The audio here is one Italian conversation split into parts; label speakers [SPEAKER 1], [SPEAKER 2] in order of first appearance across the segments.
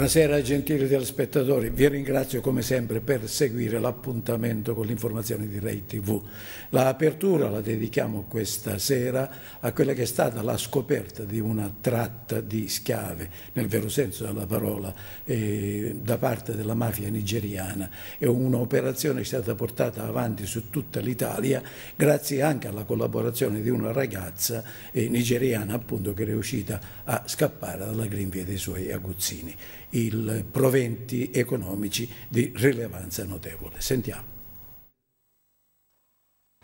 [SPEAKER 1] Buonasera gentili telespettatori, vi ringrazio come sempre per seguire l'appuntamento con l'informazione di Rai TV. L'apertura la dedichiamo questa sera a quella che è stata la scoperta di una tratta di schiave, nel vero senso della parola, eh, da parte della mafia nigeriana. È un'operazione che è stata portata avanti su tutta l'Italia grazie anche alla collaborazione di una ragazza eh, nigeriana appunto che è riuscita a scappare dalla grinvia dei suoi aguzzini i proventi economici di rilevanza notevole. Sentiamo.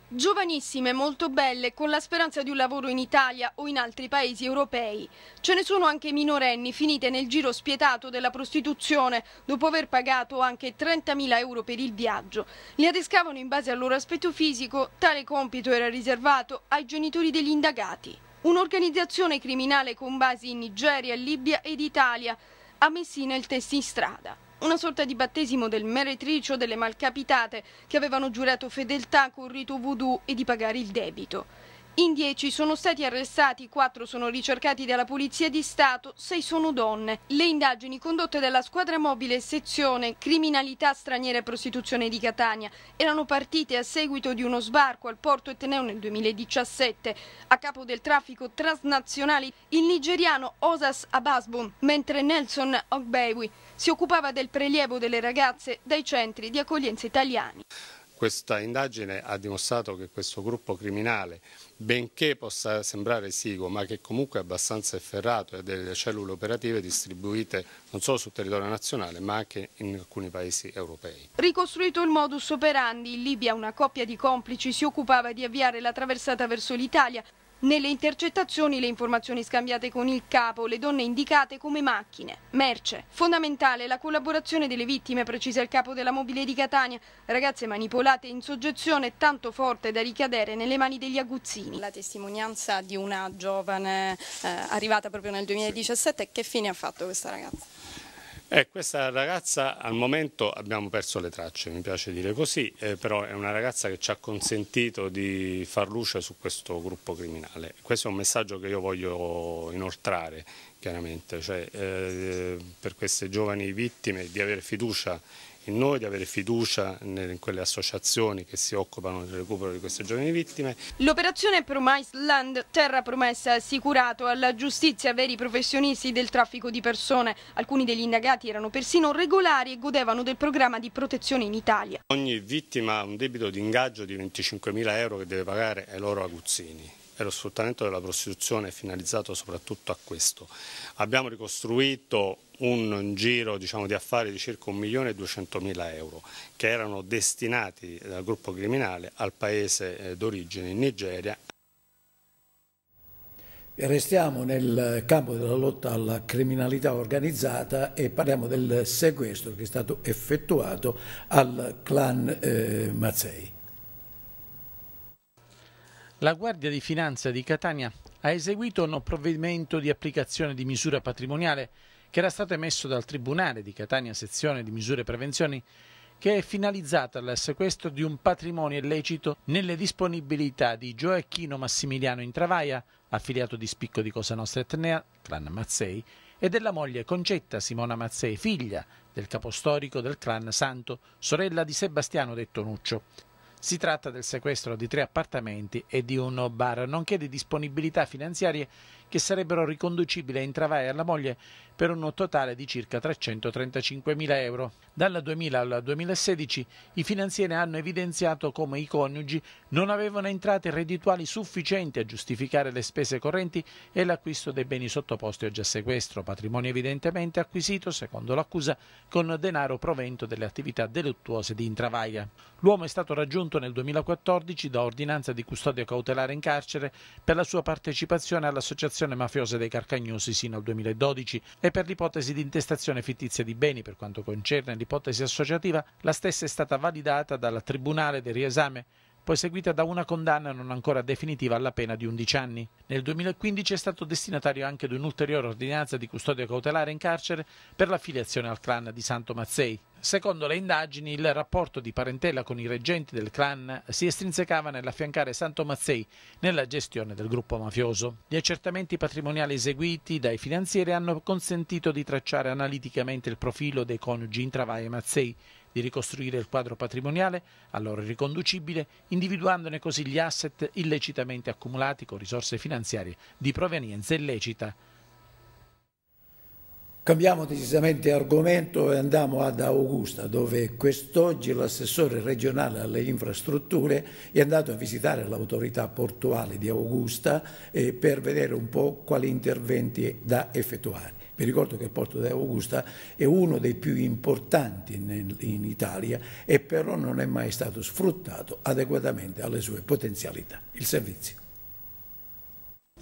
[SPEAKER 2] Giovanissime, molto belle, con la speranza di un lavoro in Italia o in altri paesi europei. Ce ne sono anche minorenni finite nel giro spietato della prostituzione dopo aver pagato anche 30.000 euro per il viaggio. Li adescavano in base al loro aspetto fisico, tale compito era riservato ai genitori degli indagati. Un'organizzazione criminale con basi in Nigeria, Libia ed Italia a Messina il test in strada. Una sorta di battesimo del meretricio delle malcapitate che avevano giurato fedeltà col rito voodoo e di pagare il debito. In dieci sono stati arrestati, quattro sono ricercati dalla Polizia di Stato, sei sono donne. Le indagini condotte dalla squadra mobile sezione Criminalità straniera e prostituzione di Catania erano partite a seguito di uno sbarco al porto Eteneo nel 2017 a capo del traffico transnazionale il nigeriano Osas Abasbon, mentre Nelson Ogbewi si occupava del prelievo delle ragazze dai centri di accoglienza italiani.
[SPEAKER 3] Questa indagine ha dimostrato che questo gruppo criminale, benché possa sembrare sigo, ma che comunque è abbastanza efferrato e ha delle cellule operative distribuite non solo sul territorio nazionale ma anche in alcuni paesi europei.
[SPEAKER 2] Ricostruito il modus operandi, in Libia una coppia di complici si occupava di avviare la traversata verso l'Italia, nelle intercettazioni le informazioni scambiate con il capo, le donne indicate come macchine, merce. Fondamentale la collaborazione delle vittime, precisa il capo della mobile di Catania, ragazze manipolate in soggezione tanto forte da ricadere nelle mani degli aguzzini. La testimonianza di una giovane eh, arrivata proprio nel 2017, che fine ha fatto questa ragazza?
[SPEAKER 3] Eh, questa ragazza al momento abbiamo perso le tracce, mi piace dire così, eh, però è una ragazza che ci ha consentito di far luce su questo gruppo criminale. Questo è un messaggio che io voglio inoltrare chiaramente, cioè, eh, per queste giovani vittime di avere fiducia in noi, di avere fiducia in quelle associazioni che si occupano del recupero di queste giovani vittime.
[SPEAKER 2] L'operazione Promise Land, terra promessa, ha assicurato alla giustizia veri professionisti del traffico di persone. Alcuni degli indagati erano persino regolari e godevano del programma di protezione in Italia.
[SPEAKER 3] Ogni vittima ha un debito di ingaggio di 25.000 euro che deve pagare ai loro aguzzini e lo sfruttamento della prostituzione è finalizzato soprattutto a questo. Abbiamo ricostruito un giro diciamo, di affari di circa 1.200.000 euro che erano destinati dal gruppo criminale al paese eh, d'origine in Nigeria.
[SPEAKER 1] Restiamo nel campo della lotta alla criminalità organizzata e parliamo del sequestro che è stato effettuato al clan eh, Mazzei.
[SPEAKER 4] La Guardia di Finanza di Catania ha eseguito un provvedimento di applicazione di misura patrimoniale che era stato emesso dal Tribunale di Catania Sezione di Misure e Prevenzioni che è finalizzata al sequestro di un patrimonio illecito nelle disponibilità di Gioacchino Massimiliano Intravaia, affiliato di spicco di Cosa Nostra Etnea, clan Mazzei, e della moglie Concetta Simona Mazzei, figlia del capostorico del clan Santo, sorella di Sebastiano detto Nuccio. Si tratta del sequestro di tre appartamenti e di un bar, nonché di disponibilità finanziarie che sarebbero riconducibili a Intravai alla moglie per un totale di circa 335.000 euro. Dal 2000 al 2016 i finanzieri hanno evidenziato come i coniugi non avevano entrate reddituali sufficienti a giustificare le spese correnti e l'acquisto dei beni sottoposti a già sequestro, patrimonio evidentemente acquisito, secondo l'accusa, con denaro provento delle attività deluttuose di intravaia. L'uomo è stato raggiunto nel 2014 da ordinanza di custodia cautelare in carcere per la sua partecipazione all'associazione mafiosa dei Carcagnosi sino al 2012 e per l'ipotesi di intestazione fittizia di beni. Per quanto concerne l'ipotesi associativa, la stessa è stata validata dal Tribunale del Riesame poi seguita da una condanna non ancora definitiva alla pena di 11 anni. Nel 2015 è stato destinatario anche di un'ulteriore ordinanza di custodia cautelare in carcere per l'affiliazione al clan di Santo Mazzei. Secondo le indagini, il rapporto di parentela con i reggenti del clan si estrinsecava nell'affiancare Santo Mazzei nella gestione del gruppo mafioso. Gli accertamenti patrimoniali eseguiti dai finanzieri hanno consentito di tracciare analiticamente il profilo dei coniugi Intravai e Mazzei, di ricostruire il quadro patrimoniale, allora riconducibile, individuandone così gli asset illecitamente accumulati con risorse finanziarie di provenienza illecita.
[SPEAKER 1] Cambiamo decisamente argomento e andiamo ad Augusta, dove quest'oggi l'assessore regionale alle infrastrutture è andato a visitare l'autorità portuale di Augusta eh, per vedere un po' quali interventi da effettuare. Vi ricordo che il porto di Augusta è uno dei più importanti in, in Italia e però non è mai stato sfruttato adeguatamente alle sue potenzialità, il servizio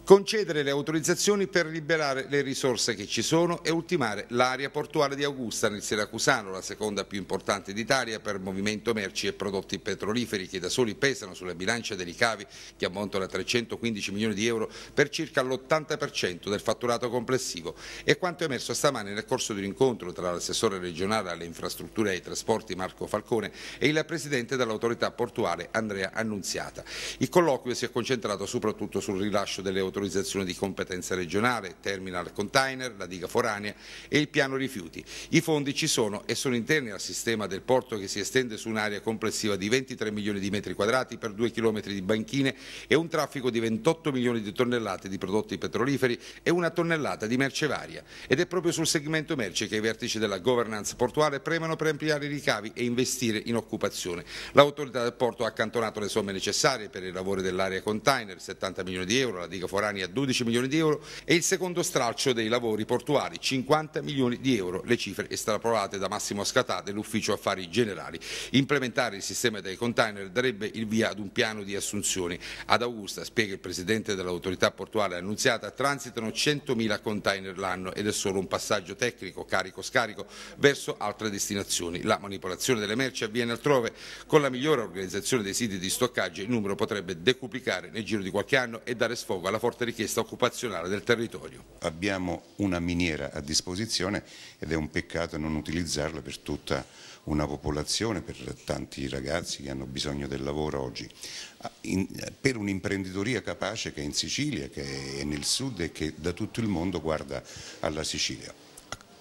[SPEAKER 5] concedere le autorizzazioni per liberare le risorse che ci sono e ultimare l'area portuale di Augusta nel Siracusano, la seconda più importante d'Italia per movimento merci e prodotti petroliferi che da soli pesano sulla bilancia dei ricavi che ammontano a 315 milioni di euro per circa l'80% del fatturato complessivo. E quanto emerso stamane nel corso di un incontro tra l'assessore regionale alle infrastrutture e ai trasporti Marco Falcone e il presidente dell'autorità portuale Andrea Annunziata. Il colloquio si è concentrato soprattutto sul rilascio delle autorizzazioni autorizzazione di competenza regionale, terminal container, la diga foranea e il piano rifiuti. I fondi ci sono e sono interni al sistema del porto che si estende su un'area complessiva di 23 milioni di metri quadrati per 2 chilometri di banchine e un traffico di 28 milioni di tonnellate di prodotti petroliferi e una tonnellata di merce varia. Ed è proprio sul segmento merce che i vertici della governance portuale premono per ampliare i ricavi e investire in occupazione. L'autorità del porto ha accantonato le somme necessarie per i lavori dell'area container, 70 milioni di euro, la diga foranea temporanei a 12 milioni di euro e il secondo stralcio dei lavori portuali 50 milioni di euro, le cifre estraprovate da Massimo Scatà dell'Ufficio Affari Generali. Implementare il sistema dei container darebbe il via ad un piano di assunzioni. Ad Augusta, spiega il Presidente dell'autorità portuale annunziata, transitano 100.000 container l'anno ed è solo un passaggio tecnico carico-scarico verso altre destinazioni. La manipolazione delle merci avviene altrove. Con la migliore organizzazione dei siti di stoccaggio il numero potrebbe decuplicare nel giro di qualche anno e dare sfogo alla forza forte richiesta occupazionale del territorio. Abbiamo
[SPEAKER 6] una miniera a disposizione ed è un peccato non utilizzarla per tutta una popolazione, per tanti ragazzi che hanno bisogno del lavoro oggi. Ah, in, per un'imprenditoria capace che è in Sicilia, che è nel sud e che da tutto il mondo guarda alla Sicilia,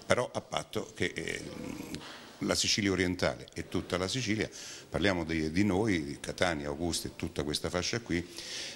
[SPEAKER 6] però a patto che... Eh, la Sicilia orientale e tutta la Sicilia, parliamo di, di noi, di Catania, Augusta e tutta questa fascia qui,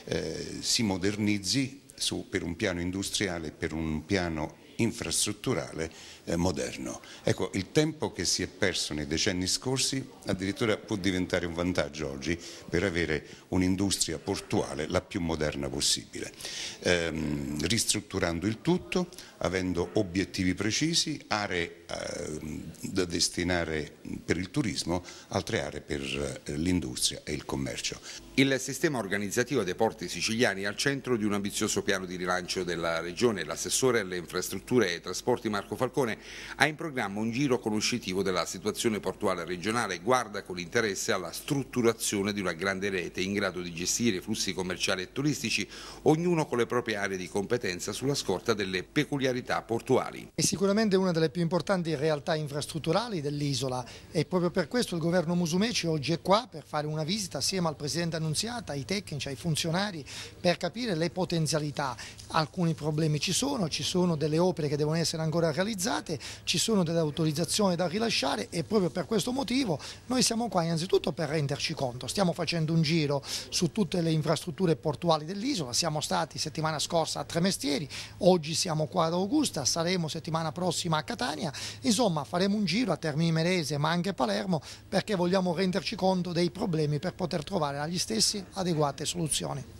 [SPEAKER 6] eh, si modernizzi su, per un piano industriale, per un piano infrastrutturale eh, moderno. Ecco, il tempo che si è perso nei decenni scorsi addirittura può diventare un vantaggio oggi per avere un'industria portuale la più moderna possibile, ehm, ristrutturando il tutto, avendo obiettivi precisi, aree eh, da destinare per il turismo, altre aree per eh, l'industria e il commercio.
[SPEAKER 5] Il sistema organizzativo dei porti siciliani è al centro di un ambizioso piano di rilancio della regione. L'assessore alle infrastrutture e ai trasporti Marco Falcone ha in programma un giro conoscitivo della situazione portuale regionale e guarda con interesse alla strutturazione di una grande rete in grado di gestire i flussi commerciali e turistici, ognuno con le proprie aree di competenza sulla scorta delle peculiarità portuali.
[SPEAKER 7] È sicuramente una delle più importanti realtà infrastrutturali dell'isola e proprio per questo il governo Musumeci oggi è qua per fare una visita assieme al Presidente Annunziata, ai tecnici, ai funzionari per capire le potenzialità. Alcuni problemi ci sono, ci sono delle opere che devono essere ancora realizzate date, ci sono delle autorizzazioni da rilasciare e proprio per questo motivo noi siamo qua innanzitutto per renderci conto, stiamo facendo un giro su tutte le infrastrutture portuali dell'isola, siamo stati settimana scorsa a Tremestieri, oggi siamo qua ad Augusta, saremo settimana prossima a Catania, insomma faremo un giro a Termini Merese ma anche a Palermo perché vogliamo renderci conto dei problemi per poter trovare agli stessi adeguate soluzioni.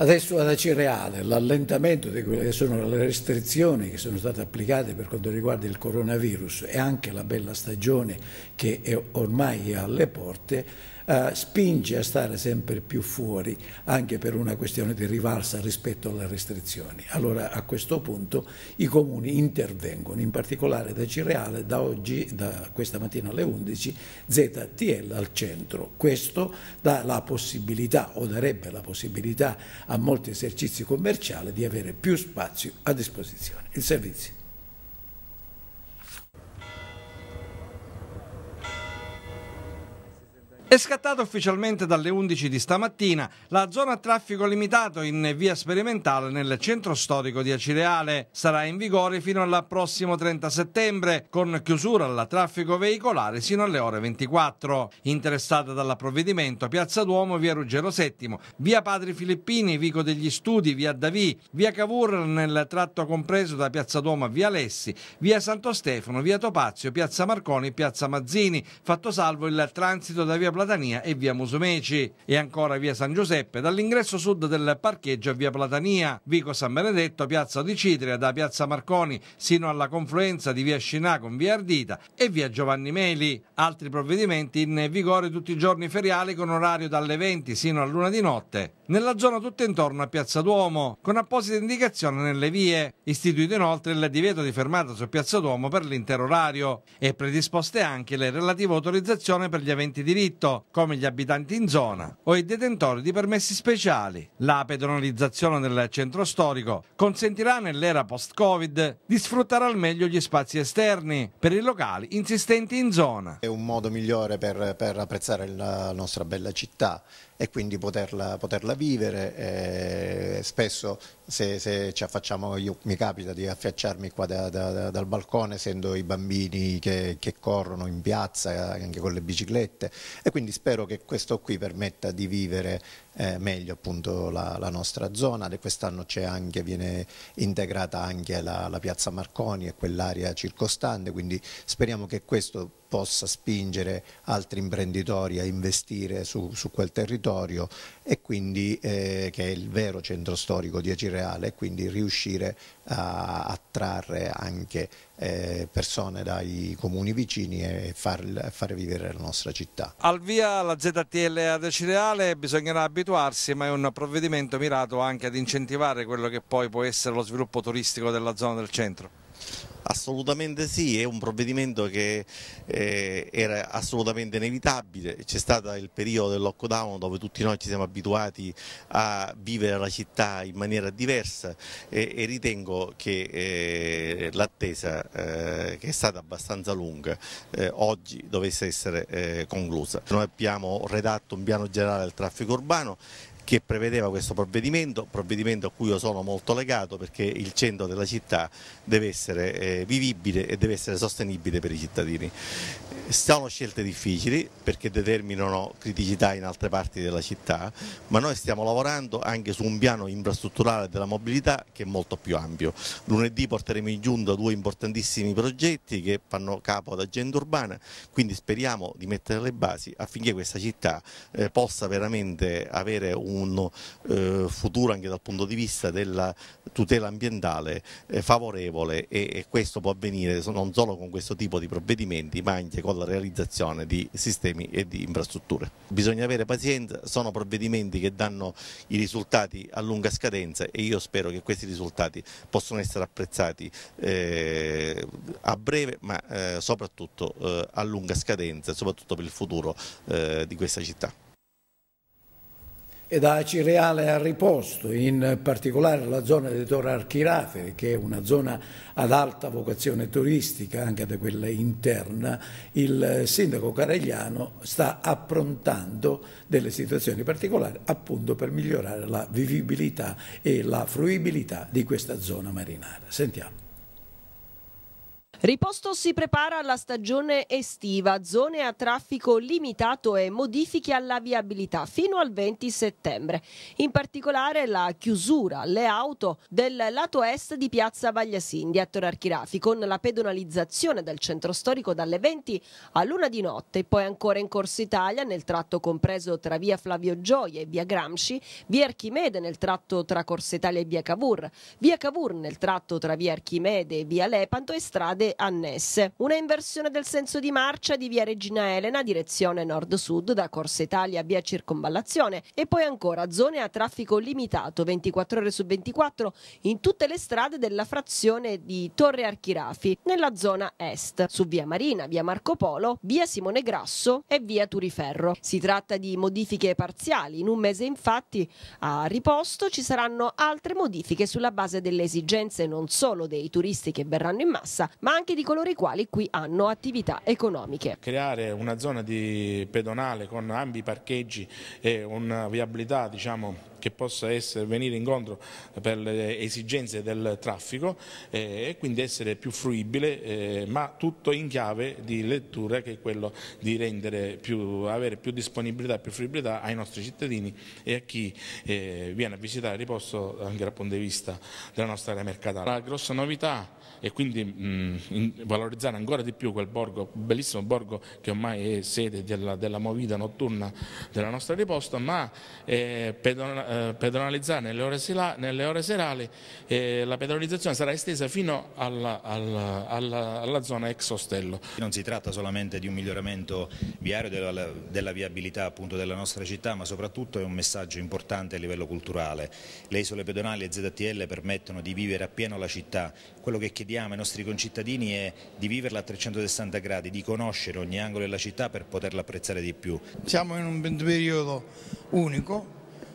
[SPEAKER 1] Adesso ad Reale, l'allentamento di quelle che sono le restrizioni che sono state applicate per quanto riguarda il coronavirus e anche la bella stagione che è ormai è alle porte, eh, spinge a stare sempre più fuori, anche per una questione di rivalsa rispetto alle restrizioni. Allora a questo punto i comuni intervengono, in particolare da Cireale, da oggi, da questa mattina alle 11, ZTL al centro. Questo dà la possibilità o darebbe la possibilità a molti esercizi commerciali di avere più spazio a disposizione. Il servizio.
[SPEAKER 8] È scattata ufficialmente dalle 11 di stamattina la zona a traffico limitato in via sperimentale nel centro storico di Acireale. Sarà in vigore fino al prossimo 30 settembre, con chiusura al traffico veicolare sino alle ore 24. Interessata dal Piazza Duomo, via Ruggero VII, via Padri Filippini, Vico degli Studi, via Davì, via Cavour nel tratto compreso da Piazza Duomo a via Alessi, via Santo Stefano, via Topazio, piazza Marconi, piazza Mazzini, fatto salvo il transito da via Platone Platania e via Musumeci e ancora via San Giuseppe dall'ingresso sud del parcheggio a via Platania, Vico San Benedetto, piazza di Citria da piazza Marconi sino alla confluenza di via Scinà con via Ardita e via Giovanni Meli. Altri provvedimenti in vigore tutti i giorni feriali con orario dalle 20 sino a luna di notte nella zona tutta intorno a Piazza Duomo, con apposita indicazione nelle vie. Istituito inoltre il divieto di fermata su Piazza Duomo per l'intero orario e predisposte anche le relative autorizzazioni per gli aventi diritto, come gli abitanti in zona o i detentori di permessi speciali. La pedonalizzazione del centro storico consentirà nell'era post-Covid di sfruttare al meglio gli spazi esterni per i locali insistenti in zona.
[SPEAKER 9] È un modo migliore per, per apprezzare la nostra bella città e quindi poterla, poterla vivere. E spesso se, se, ci affacciamo, io, mi capita di affacciarmi qua da, da, dal balcone, essendo i bambini che, che, corrono in piazza anche con le biciclette e quindi spero che questo qui permetta di vivere eh, meglio appunto la, la nostra zona. Quest'anno c'è anche, viene integrata anche la, la piazza Marconi e quell'area circostante, quindi speriamo che questo possa spingere altri imprenditori a investire su, su quel territorio e quindi eh, che è il vero centro storico di Acireale e quindi riuscire a attrarre anche eh, persone dai comuni vicini e far, fare vivere la nostra città.
[SPEAKER 8] Al via la ZTL ad Acireale bisognerà abituarsi ma è un provvedimento mirato anche ad incentivare quello che poi può essere lo sviluppo turistico della zona del centro. Assolutamente sì, è un provvedimento che eh, era assolutamente
[SPEAKER 9] inevitabile, c'è stato il periodo del lockdown dove tutti noi ci siamo abituati a vivere la città in maniera diversa e, e ritengo che eh, l'attesa eh, che è stata abbastanza lunga eh, oggi dovesse essere eh, conclusa. Noi abbiamo redatto un piano generale del traffico urbano che prevedeva questo provvedimento, provvedimento a cui io sono molto legato perché il centro della città deve essere eh, vivibile e deve essere sostenibile per i cittadini. Sono scelte difficili perché determinano criticità in altre parti della città, ma noi stiamo lavorando anche su un piano infrastrutturale della mobilità che è molto più ampio. Lunedì porteremo in giunta due importantissimi progetti che fanno capo ad agenda urbana, quindi speriamo di mettere le basi affinché questa città eh, possa veramente avere un un eh, futuro anche dal punto di vista della tutela ambientale eh, favorevole e, e, questo può avvenire non solo con questo tipo di provvedimenti ma anche con la realizzazione di sistemi e di infrastrutture. Bisogna avere pazienza, sono provvedimenti che danno i risultati a lunga scadenza e io spero che questi risultati possano essere apprezzati eh, a breve ma eh, soprattutto eh, a lunga scadenza, soprattutto per il futuro eh, di questa città
[SPEAKER 1] da Acireale a riposto, in particolare la zona di Torre Archirate, che è una zona ad alta vocazione turistica, anche da quella interna, il sindaco Caragliano sta approntando delle situazioni particolari appunto per migliorare la vivibilità e la fruibilità di questa zona marinara. Sentiamo.
[SPEAKER 10] Riposto si prepara alla stagione estiva, zone a traffico limitato e modifiche alla viabilità fino al 20 settembre. In particolare la chiusura alle auto del lato est di piazza Vagliasindi a Torarchirafi con la pedonalizzazione del centro storico dalle 20 a luna di notte poi ancora in Corso Italia nel tratto compreso tra via Flavio Gioia e via Gramsci, via Archimede nel tratto tra Corso Italia e via Cavour, via Cavour nel tratto tra via Archimede e via Lepanto e strade annesse. Una inversione del senso di marcia di via Regina Elena, direzione nord-sud, da Corsa Italia a via Circonvallazione e poi ancora zone a traffico limitato 24 ore su 24 in tutte le strade della frazione di Torre Archirafi, nella zona est, su via Marina, via Marco Polo, via Simone Grasso e via Turiferro. Si tratta di modifiche parziali, in un mese infatti a riposto ci saranno altre modifiche sulla base delle esigenze non solo dei turisti che verranno in massa, ma anche anche di coloro i quali qui hanno attività economiche.
[SPEAKER 4] Creare una zona di pedonale con ambi parcheggi e una viabilità diciamo, che possa essere, venire incontro per le esigenze del traffico eh, e quindi essere più fruibile, eh, ma tutto in chiave di lettura che è quello di più, avere più disponibilità e più fruibilità ai nostri cittadini e a chi eh, viene a visitare il riposto anche dal punto di vista della nostra area mercatale. La grossa novità e quindi mh, mm, in, valorizzare ancora di più quel borgo, bellissimo borgo che ormai è sede della, della movida notturna della nostra riposta, ma eh, pedona, eh, pedonalizzare nelle ore, sila, nelle ore serali eh, la pedonalizzazione sarà estesa fino alla, alla,
[SPEAKER 6] alla, alla, zona ex ostello. Non si tratta solamente di un miglioramento viario della, della viabilità appunto della nostra città, ma soprattutto è un messaggio importante a livello culturale. Le isole pedonali e ZTL permettono di vivere appieno la città, quello che chiediamo chiediamo ai nostri concittadini è di viverla a 360 gradi, di conoscere ogni angolo della città per poterla apprezzare di più.
[SPEAKER 7] Siamo in un periodo unico,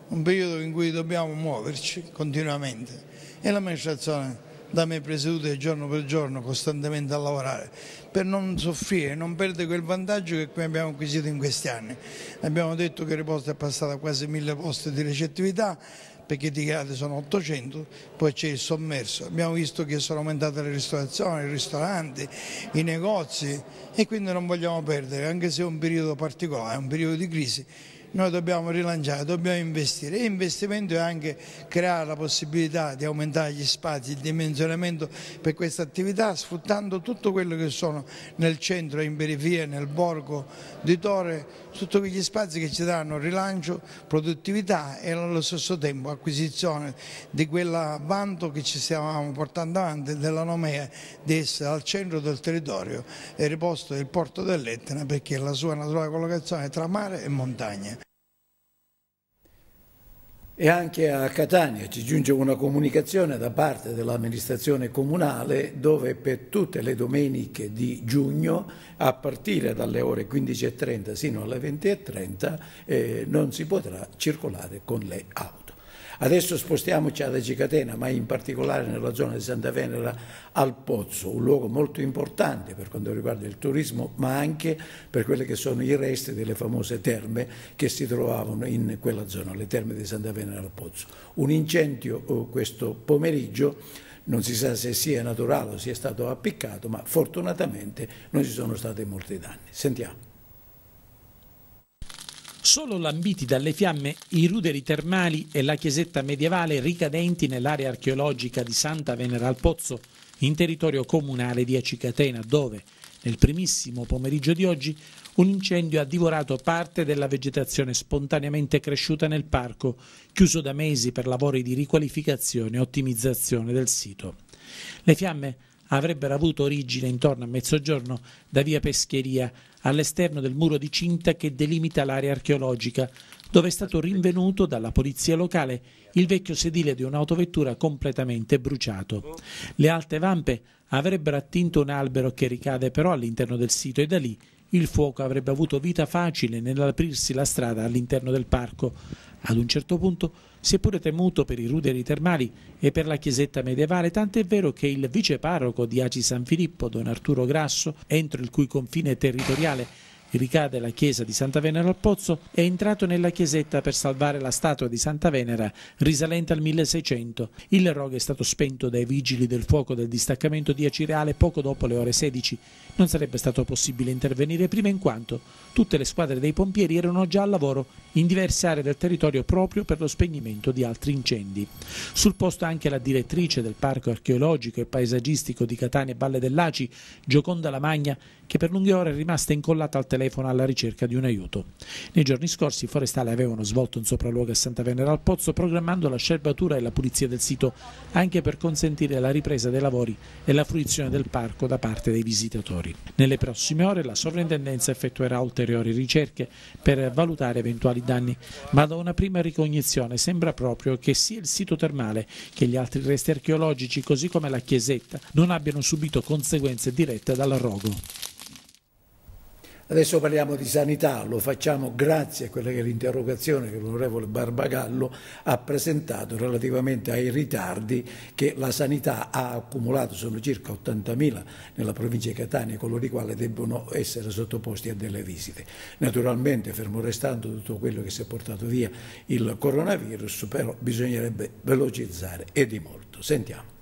[SPEAKER 7] un periodo in cui dobbiamo muoverci continuamente e l'amministrazione da me presieduta giorno per giorno costantemente a lavorare per non soffrire, non perdere quel vantaggio che abbiamo acquisito in questi anni. Abbiamo detto che il Riposto è passato a quasi mille posti di recettività, perché di gradi sono 800, poi c'è il sommerso. Abbiamo visto che sono aumentate le ristorazioni, i ristoranti, i negozi e quindi non vogliamo perdere, anche se è un periodo particolare, è un periodo di crisi, noi dobbiamo rilanciare, dobbiamo investire e investimento è anche creare la possibilità di aumentare gli spazi, il dimensionamento per questa attività sfruttando tutto quello che sono nel centro, in periferia, nel borgo di Torre, tutti quegli spazi che ci daranno rilancio, produttività e allo stesso tempo acquisizione di quell'avvanto che ci stiamo portando avanti della nomea di essere al centro del territorio e riposto il porto dell'Etna perché la sua naturale collocazione è tra mare e montagna e anche a
[SPEAKER 6] Catania
[SPEAKER 1] ci giunge una comunicazione da parte dell'amministrazione comunale dove per tutte le domeniche di giugno a partire dalle ore 15.30 sino alle 20.30 eh, non si potrà circolare con le auto. Adesso spostiamoci ad Agicatena, ma in particolare nella zona di Santa Venera al Pozzo, un luogo molto importante per quanto riguarda il turismo, ma anche per quelli che sono i resti delle famose terme che si trovavano in quella zona, le terme di Santa Venera al Pozzo. Un incendio eh, questo pomeriggio non si sa se sia naturale o sia stato appiccato, ma fortunatamente non ci sono stati molti danni. Sentiamo
[SPEAKER 4] solo lambiti dalle fiamme i ruderi termali e la chiesetta medievale ricadenti nell'area archeologica di Santa Venera al Pozzo, in territorio comunale di Acicatena, dove, nel primissimo pomeriggio di oggi, un incendio ha divorato parte della vegetazione spontaneamente cresciuta nel parco, chiuso da mesi per lavori di riqualificazione e ottimizzazione del sito. Le fiamme avrebbero avuto origine intorno a mezzogiorno da via Pescheria all'esterno del muro di cinta che delimita l'area archeologica, dove è stato rinvenuto dalla polizia locale il vecchio sedile di un'autovettura completamente bruciato. Le alte vampe avrebbero attinto un albero che ricade però all'interno del sito e da lì il fuoco avrebbe avuto vita facile nell'aprirsi la strada all'interno del parco. Ad un certo punto seppure temuto per i ruderi termali e per la chiesetta medievale, tant'è vero che il viceparroco di Aci San Filippo, don Arturo Grasso, entro il cui confine territoriale ricade la chiesa di Santa Venera al Pozzo, è entrato nella chiesetta per salvare la statua di Santa Venera risalente al 1600. Il rogo è stato spento dai vigili del fuoco del distaccamento di Acireale poco dopo le ore 16. Non sarebbe stato possibile intervenire prima in quanto tutte le squadre dei pompieri erano già al lavoro in diverse aree del territorio proprio per lo spegnimento di altri incendi. Sul posto anche la direttrice del Parco archeologico e paesaggistico di Catania e Valle dell'Aci, Gioconda Lamagna, che per lunghe ore è rimasta incollata al telefono alla ricerca di un aiuto. Nei giorni scorsi i forestali avevano svolto un sopralluogo a Santa Venera al Pozzo programmando la scerbatura e la pulizia del sito anche per consentire la ripresa dei lavori e la fruizione del parco da parte dei visitatori. Nelle prossime ore la sovrintendenza effettuerà ulteriori ricerche per valutare eventuali danni, ma da una prima ricognizione sembra proprio che sia il sito termale che gli altri resti archeologici così come la chiesetta non abbiano subito conseguenze dirette dall'arrogo.
[SPEAKER 1] Adesso parliamo di sanità, lo facciamo grazie a quella che è l'interrogazione che l'onorevole Barbagallo ha presentato relativamente ai ritardi che la sanità ha accumulato, sono circa 80.000 nella provincia di Catania, coloro i quali debbono essere sottoposti a delle visite. Naturalmente, fermo restando tutto quello che si è portato via il coronavirus, però bisognerebbe velocizzare e di molto. Sentiamo.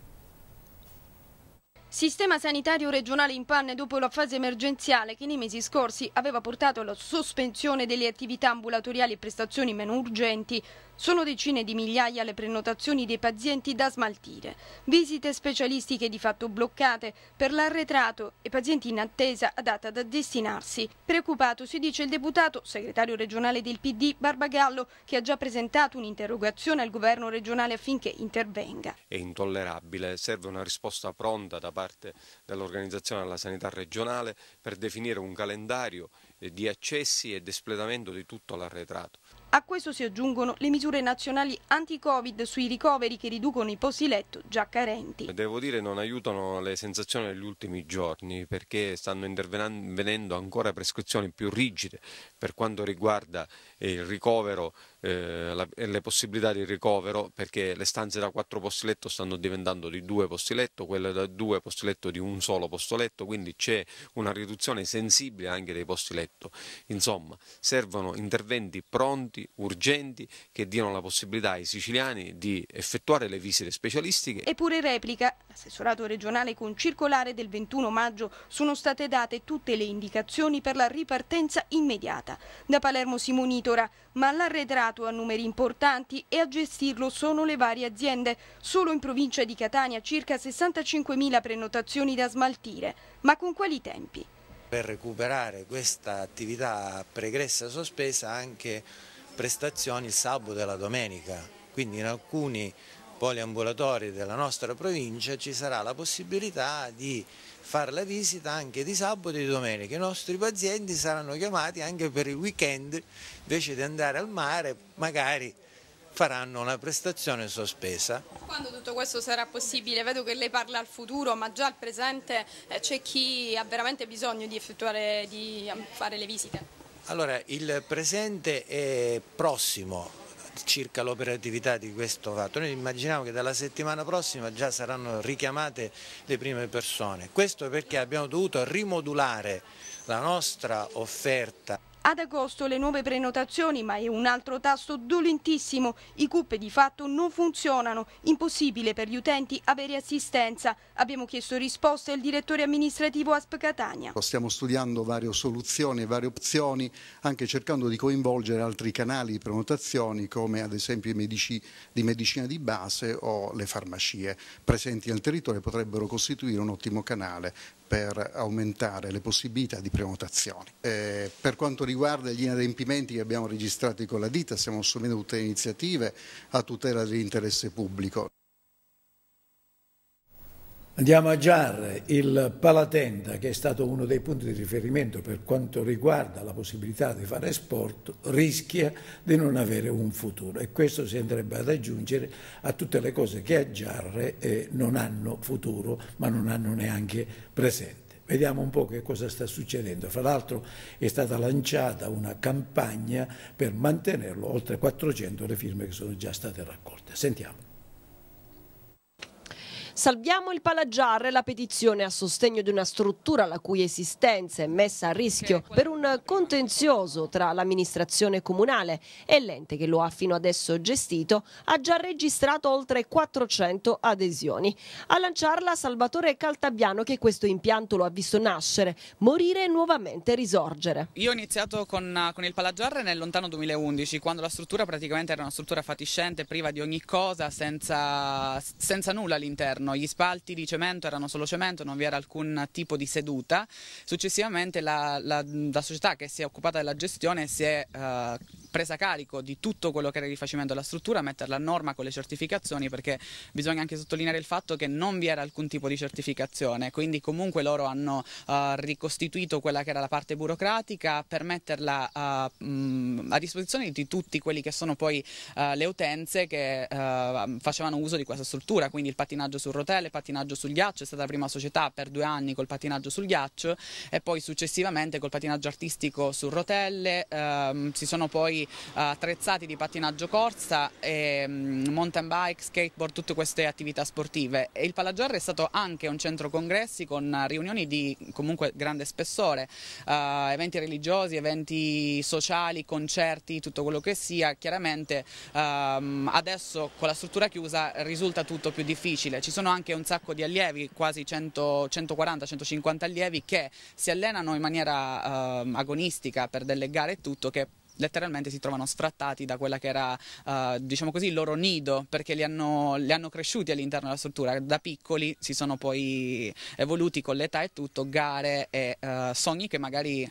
[SPEAKER 2] Sistema sanitario regionale in panne dopo la fase emergenziale che nei mesi scorsi aveva portato alla sospensione delle attività ambulatoriali e prestazioni meno urgenti sono decine di migliaia le prenotazioni dei pazienti da smaltire, visite specialistiche di fatto bloccate per l'arretrato e pazienti in attesa adatta da destinarsi. Preoccupato si dice il deputato, segretario regionale del PD Barbagallo, che ha già presentato un'interrogazione al governo regionale affinché intervenga.
[SPEAKER 3] È intollerabile, serve una risposta pronta da parte dell'organizzazione della sanità regionale per definire un calendario eh, di accessi e d'espletamento di tutto l'arretrato.
[SPEAKER 2] A questo si aggiungono le misure nazionali anti-Covid sui ricoveri che riducono i posti letto già carenti.
[SPEAKER 3] Devo dire non aiutano le sensazioni degli ultimi giorni perché stanno intervenendo ancora prescrizioni più rigide per quanto riguarda il ricovero eh, la, eh, le possibilità di ricovero perché le stanze da quattro posti letto stanno diventando di due posti letto, quelle da due posti letto di un solo posto letto, quindi c'è una riduzione sensibile anche dei posti letto. Insomma, servono interventi pronti, urgenti, che diano la possibilità ai siciliani di effettuare le visite specialistiche.
[SPEAKER 2] Eppure replica, l'assessorato regionale con circolare del 21 maggio sono state date tutte le indicazioni per la ripartenza immediata. Da Palermo si monitora, ma l'arretrato mercato ha numeri importanti e a gestirlo sono le varie aziende. Solo in provincia di Catania circa 65.000 prenotazioni da smaltire, ma con quali tempi?
[SPEAKER 1] Per recuperare questa attività pregressa sospesa anche prestazioni il sabato e la domenica, quindi in alcuni poliambulatori della nostra provincia ci sarà la possibilità di fare la visita anche di sabato e di domenica. I nostri pazienti saranno chiamati anche per il weekend, invece di andare al mare magari faranno una prestazione sospesa.
[SPEAKER 2] Quando tutto questo sarà possibile? Vedo che lei parla al futuro, ma già al presente eh, c'è chi ha veramente bisogno di effettuare, di eh, fare le visite.
[SPEAKER 1] Allora, il presente è prossimo, circa l'operatività di questo fatto. Noi immaginiamo che dalla settimana prossima già saranno richiamate le prime persone. Questo perché abbiamo dovuto rimodulare la nostra offerta.
[SPEAKER 2] Ad agosto le nuove prenotazioni, ma è un altro tasto dolentissimo. I CUP di fatto non funzionano, impossibile per gli utenti avere assistenza. Abbiamo chiesto risposte al direttore amministrativo ASP Catania.
[SPEAKER 9] Stiamo studiando varie soluzioni, varie opzioni, anche cercando di coinvolgere altri canali di prenotazioni come ad esempio i medici di medicina di
[SPEAKER 7] base o le farmacie presenti nel territorio potrebbero costituire un ottimo canale per aumentare le possibilità di prenotazioni. Eh, per quanto riguarda gli inadempimenti che abbiamo registrato con la ditta, siamo assumendo tutte le iniziative a tutela dell'interesse
[SPEAKER 1] pubblico. Andiamo a Giarre, il Palatenda, che è stato uno dei punti di riferimento per quanto riguarda la possibilità di fare sport, rischia di non avere un futuro e questo si andrebbe ad aggiungere a tutte le cose che a Giarre eh, non hanno futuro ma non hanno neanche presente. Vediamo un po' che cosa sta succedendo. Fra l'altro è stata lanciata una campagna per mantenerlo, oltre 400 le firme che sono già state raccolte. Sentiamo.
[SPEAKER 10] Salviamo il Palagiar, la petizione a sostegno di una struttura la cui esistenza è messa a rischio per un contenzioso tra l'amministrazione comunale e l'ente che lo ha fino adesso gestito, ha già registrato oltre 400 adesioni. A lanciarla Salvatore Caltabiano che questo impianto lo ha visto nascere, morire e nuovamente risorgere.
[SPEAKER 11] Io ho iniziato con, con il Palagiar nel lontano 2011, quando la struttura praticamente era una struttura fatiscente, priva di ogni cosa, senza, senza nulla all'interno giorno. Gli spalti di cemento erano solo cemento, non vi era alcun tipo di seduta. Successivamente la, la, la società che si è occupata della gestione si è eh, presa carico di tutto quello che era il rifacimento della struttura, metterla a norma con le certificazioni perché bisogna anche sottolineare il fatto che non vi era alcun tipo di certificazione, quindi comunque loro hanno uh, ricostituito quella che era la parte burocratica per metterla uh, mh, mm, a disposizione di tutti quelli che sono poi uh, le utenze che eh, facevano uso di questa struttura, quindi il pattinaggio su rotelle, il pattinaggio sul ghiaccio, è stata la prima società per due anni col pattinaggio sul ghiaccio e poi successivamente col pattinaggio artistico su rotelle, ehm, si sono poi eh, attrezzati di pattinaggio corsa, e, ehm, mountain bike, skateboard, tutte queste attività sportive. E il Palagiarre è stato anche un centro congressi con riunioni di comunque grande spessore, eh, eventi religiosi, eventi sociali, concerti, tutto quello che sia. Chiaramente ehm, adesso con la struttura chiusa risulta tutto più difficile. Ci sono anche un sacco di allievi, quasi 140-150 allievi che si allenano in maniera ehm, agonistica per delle gare e tutto che letteralmente si trovano sfrattati da quella che era, eh, diciamo così, il loro nido, perché li hanno, li hanno cresciuti all'interno della struttura. Da piccoli si sono poi evoluti con l'età e tutto, gare e eh, sogni che magari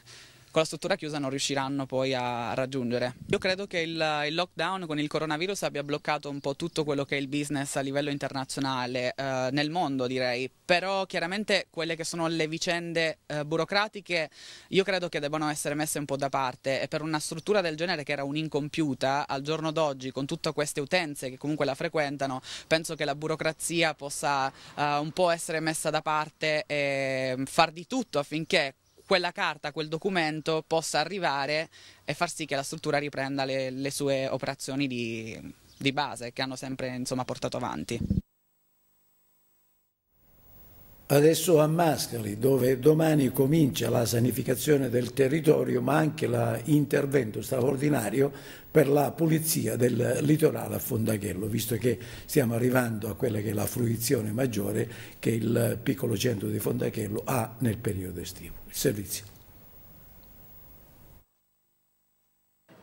[SPEAKER 11] con la struttura chiusa non riusciranno poi a raggiungere. Io credo che il, il lockdown con il coronavirus abbia bloccato un po' tutto quello che è il business a livello internazionale, eh, nel mondo direi, però chiaramente quelle che sono le vicende eh, burocratiche io credo che debbano essere messe un po' da parte e per una struttura del genere che era un'incompiuta al giorno d'oggi con tutte queste utenze che comunque la frequentano, penso che la burocrazia possa eh, un po' essere messa da parte e far di tutto affinché quella carta, quel documento possa arrivare e far sì che la struttura riprenda le, le sue operazioni di, di base che hanno sempre insomma, portato avanti.
[SPEAKER 1] Adesso a Mascali, dove domani comincia la sanificazione del territorio, ma anche l'intervento straordinario per la pulizia del litorale a Fondachello, visto che stiamo arrivando a quella che è la fruizione maggiore che il piccolo centro di Fondachello ha nel periodo estivo.
[SPEAKER 8] Il servizio.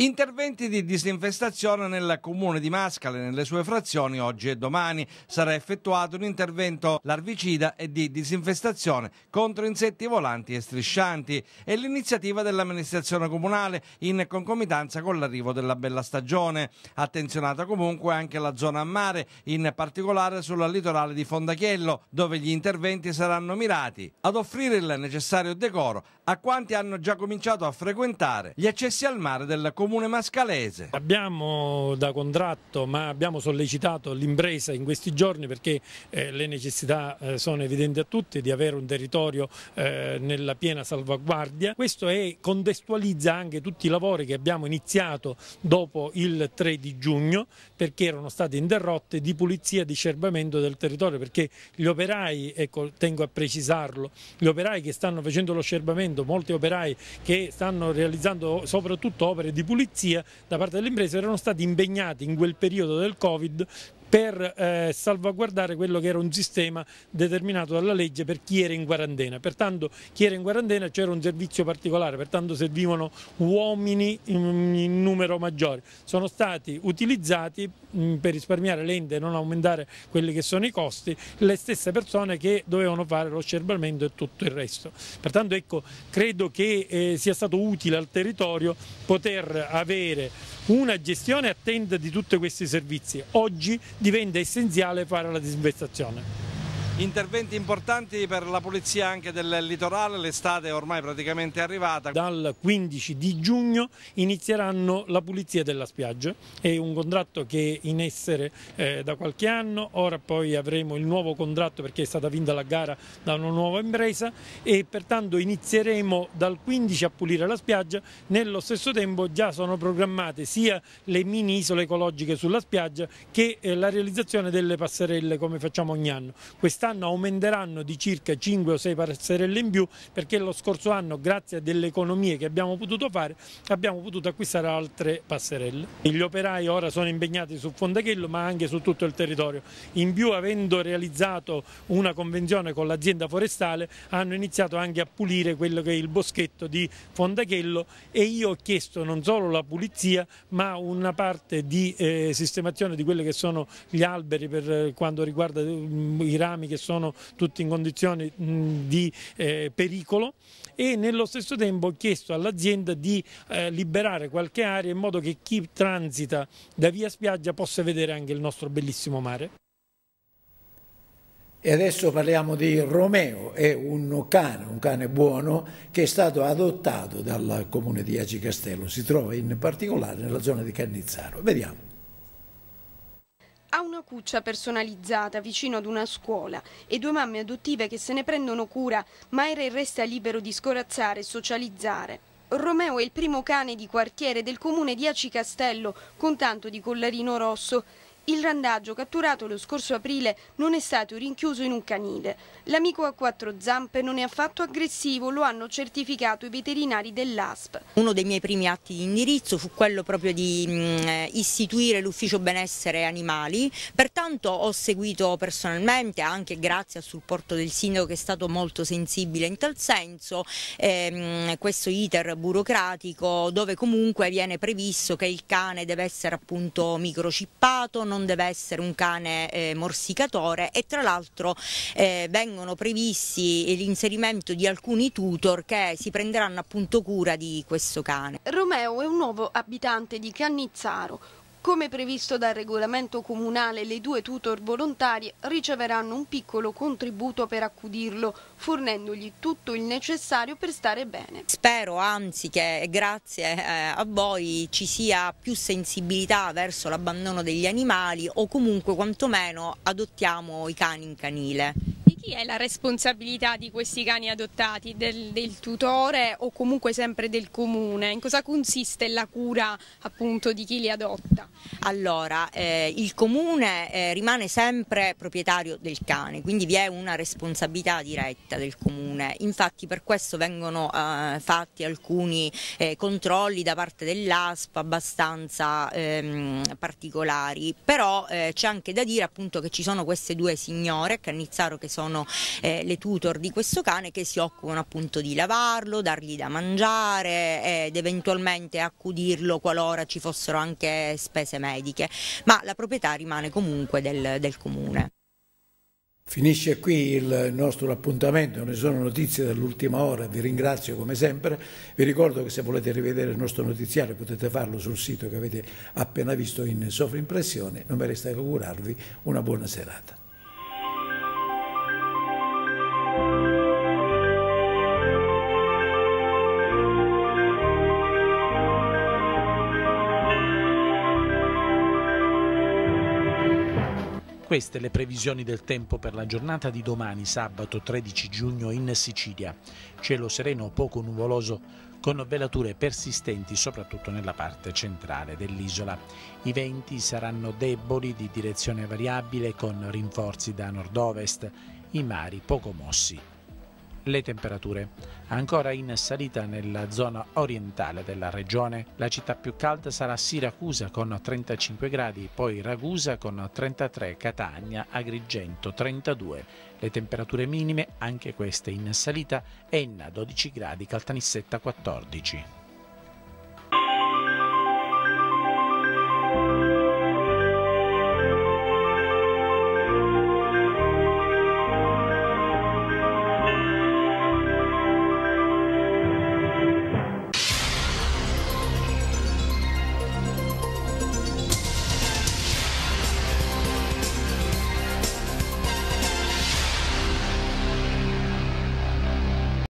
[SPEAKER 8] Interventi di disinfestazione nel comune di Mascale, nelle sue frazioni oggi e domani. Sarà effettuato un intervento larvicida e di disinfestazione contro insetti volanti e striscianti. È l'iniziativa dell'amministrazione comunale in concomitanza con l'arrivo della bella stagione. Attenzionata comunque anche la zona a mare, in particolare sul litorale di Fondachiello, dove gli interventi saranno mirati ad offrire il necessario decoro a quanti hanno già cominciato a frequentare gli accessi al mare del comune mascalese. Abbiamo da contratto, ma abbiamo sollecitato l'impresa
[SPEAKER 12] in questi giorni perché eh, le necessità eh, sono evidenti a tutti di avere un territorio eh, nella piena salvaguardia. Questo è, contestualizza anche tutti i lavori che abbiamo iniziato dopo il 3 di giugno perché erano state interrotte di pulizia e di scerbamento del territorio perché gli operai, ecco, tengo a precisarlo, gli operai che stanno facendo lo scerbamento vedendo molti operai che stanno realizzando soprattutto opere di pulizia da parte dell'impresa erano stati impegnati in quel periodo del Covid per eh, salvaguardare quello che era un sistema determinato dalla legge per chi era in quarantena. Pertanto chi era in quarantena c'era un servizio particolare, pertanto servivano uomini in, in numero maggiore. Sono stati utilizzati mh, mm, per risparmiare l'ente e non aumentare quelli che sono i costi le stesse persone che dovevano fare lo scerbamento e tutto il resto. Pertanto ecco, credo che eh, sia stato utile al territorio poter avere una gestione attenta di tutti questi servizi. Oggi diventa essenziale fare la disinvestazione.
[SPEAKER 8] Interventi importanti per la pulizia anche del litorale, l'estate è ormai praticamente arrivata. Dal 15 di giugno inizieranno
[SPEAKER 12] la pulizia della spiaggia, è un contratto che è in essere eh, da qualche anno, ora poi avremo il nuovo contratto perché è stata vinta la gara da una nuova impresa e pertanto inizieremo dal 15 a pulire la spiaggia, nello stesso tempo già sono programmate sia le mini isole ecologiche sulla spiaggia che eh, la realizzazione delle passerelle come facciamo ogni anno. Quest quest'anno aumenteranno di circa 5 o 6 passerelle in più perché lo scorso anno grazie a delle economie che abbiamo potuto fare abbiamo potuto acquistare altre passerelle. Gli operai ora sono impegnati su Fondachello ma anche su tutto il territorio. In più avendo realizzato una convenzione con l'azienda forestale hanno iniziato anche a pulire quello che è il boschetto di Fondachello e io ho chiesto non solo la pulizia ma una parte di eh, sistemazione di quelli che sono gli alberi per eh, quanto riguarda mm, i rami che sono tutti in condizioni mm, di eh, pericolo e nello stesso tempo ho chiesto all'azienda di eh, liberare qualche area in modo che chi transita da via spiaggia possa vedere anche il nostro bellissimo mare.
[SPEAKER 1] E adesso parliamo di Romeo, è un cane, un cane buono che è stato adottato dal comune di Aci Castello, si trova in particolare nella zona di Cannizzaro. Vediamo.
[SPEAKER 2] Ha una cuccia personalizzata vicino ad una scuola e due mamme adottive che se ne prendono cura, ma era Ere resta libero di scorazzare e socializzare. Romeo è il primo cane di quartiere del comune di Aci Castello, con tanto di collarino rosso. Il randaggio catturato lo scorso aprile non è stato rinchiuso in un canile. L'amico a quattro zampe non è affatto aggressivo, lo hanno certificato i veterinari dell'ASP.
[SPEAKER 13] Uno dei miei primi atti di indirizzo fu quello proprio di mm, istituire l'ufficio benessere animali, pertanto ho seguito personalmente, anche grazie al supporto del sindaco che è stato molto sensibile in tal senso, ehm, questo iter burocratico dove comunque viene previsto che il cane deve essere appunto microcippato, non non deve essere un cane eh, morsicatore e tra l'altro eh, vengono previsti l'inserimento di alcuni tutor che si prenderanno appunto cura di questo cane.
[SPEAKER 2] Romeo è un nuovo abitante di Cannizzaro, come previsto dal regolamento comunale, le due tutor volontarie riceveranno un piccolo contributo per accudirlo, fornendogli tutto il necessario per stare bene.
[SPEAKER 13] Spero anzi che grazie eh, a voi ci sia più sensibilità verso l'abbandono degli animali o comunque quantomeno adottiamo i cani in canile
[SPEAKER 2] è la responsabilità di questi cani adottati? Del, del, tutore o comunque sempre del comune? In cosa consiste la cura appunto di chi li adotta?
[SPEAKER 13] Allora, eh, il comune eh, rimane sempre proprietario del cane, quindi vi è una responsabilità diretta del comune. Infatti per questo vengono eh, fatti alcuni eh, controlli da parte dell'ASP abbastanza ehm, particolari, però eh, c'è anche da dire appunto che ci sono queste due signore, Cannizzaro che sono sono eh, le tutor di questo cane che si occupano appunto di lavarlo, dargli da mangiare eh, ed eventualmente accudirlo qualora ci fossero anche spese mediche, ma la proprietà rimane comunque del, del comune.
[SPEAKER 1] Finisce qui il nostro appuntamento, ne sono notizie dell'ultima ora, vi ringrazio come sempre, vi ricordo che se volete rivedere il nostro notiziario potete farlo sul sito che avete appena visto in sovrimpressione, non mi resta che augurarvi una buona serata.
[SPEAKER 4] Queste le previsioni del tempo per la giornata di domani, sabato 13 giugno in Sicilia. Cielo sereno poco nuvoloso con velature persistenti soprattutto nella parte centrale dell'isola. I venti saranno deboli di direzione variabile con rinforzi da nord-ovest i mari poco mossi. Le temperature. Ancora in salita nella zona orientale della regione, la città più calda sarà Siracusa con 35 gradi, poi Ragusa con 33, Catania, Agrigento 32. Le temperature minime, anche queste in salita, Enna 12 gradi, Caltanissetta 14.